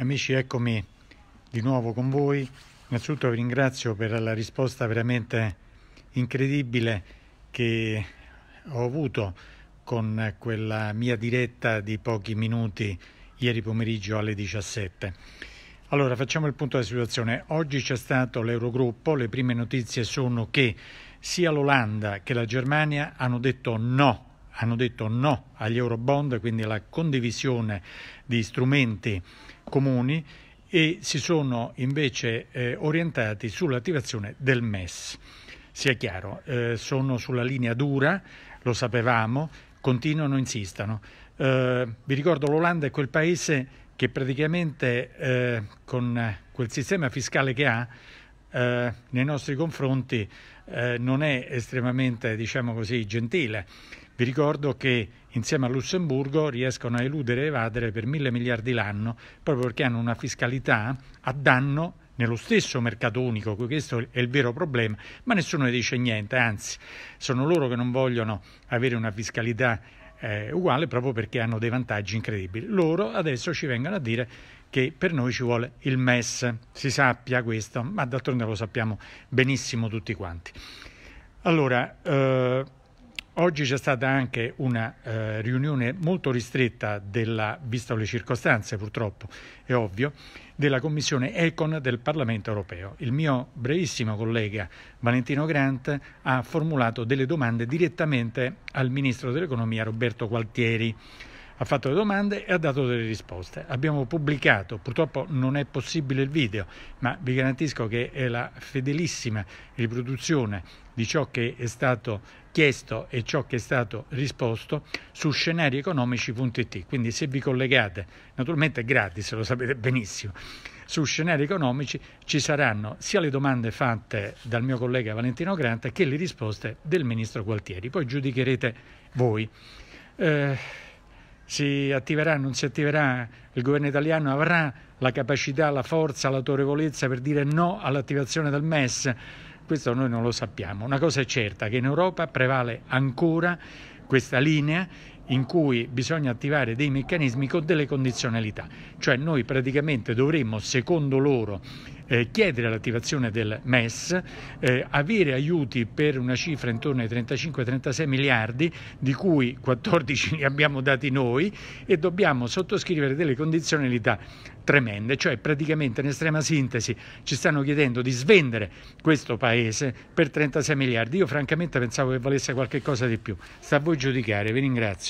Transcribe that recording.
Amici, eccomi di nuovo con voi. Innanzitutto vi ringrazio per la risposta veramente incredibile che ho avuto con quella mia diretta di pochi minuti ieri pomeriggio alle 17. Allora, facciamo il punto della situazione. Oggi c'è stato l'Eurogruppo, le prime notizie sono che sia l'Olanda che la Germania hanno detto no hanno detto no agli euro bond, quindi alla condivisione di strumenti comuni e si sono invece eh, orientati sull'attivazione del MES. Sia chiaro, eh, sono sulla linea dura, lo sapevamo, continuano, insistono. Eh, vi ricordo l'Olanda è quel paese che praticamente eh, con quel sistema fiscale che ha eh, nei nostri confronti eh, non è estremamente, diciamo così, gentile. Vi ricordo che insieme a Lussemburgo riescono a eludere e evadere per mille miliardi l'anno proprio perché hanno una fiscalità a danno nello stesso mercato unico, questo è il vero problema, ma nessuno ne dice niente, anzi sono loro che non vogliono avere una fiscalità eh, uguale proprio perché hanno dei vantaggi incredibili. Loro adesso ci vengono a dire che per noi ci vuole il MES, si sappia questo, ma d'altronde lo sappiamo benissimo tutti quanti. Allora, eh, Oggi c'è stata anche una eh, riunione molto ristretta della, visto le circostanze purtroppo, è ovvio, della Commissione Econ del Parlamento europeo. Il mio brevissimo collega Valentino Grant ha formulato delle domande direttamente al Ministro dell'Economia Roberto Gualtieri ha fatto le domande e ha dato delle risposte. Abbiamo pubblicato, purtroppo non è possibile il video, ma vi garantisco che è la fedelissima riproduzione di ciò che è stato chiesto e ciò che è stato risposto su scenarieconomici.it. Quindi se vi collegate, naturalmente è gratis, lo sapete benissimo, su scenari economici ci saranno sia le domande fatte dal mio collega Valentino Granta che le risposte del ministro Gualtieri. Poi giudicherete voi. Eh, si attiverà, o non si attiverà, il governo italiano avrà la capacità, la forza, l'autorevolezza per dire no all'attivazione del MES? Questo noi non lo sappiamo. Una cosa è certa, che in Europa prevale ancora questa linea in cui bisogna attivare dei meccanismi con delle condizionalità, cioè noi praticamente dovremmo, secondo loro, eh, chiedere l'attivazione del MES, eh, avere aiuti per una cifra intorno ai 35-36 miliardi, di cui 14 li abbiamo dati noi e dobbiamo sottoscrivere delle condizionalità tremende, cioè praticamente in estrema sintesi ci stanno chiedendo di svendere questo paese per 36 miliardi. Io francamente pensavo che valesse qualche cosa di più. Sta a voi giudicare, vi ringrazio.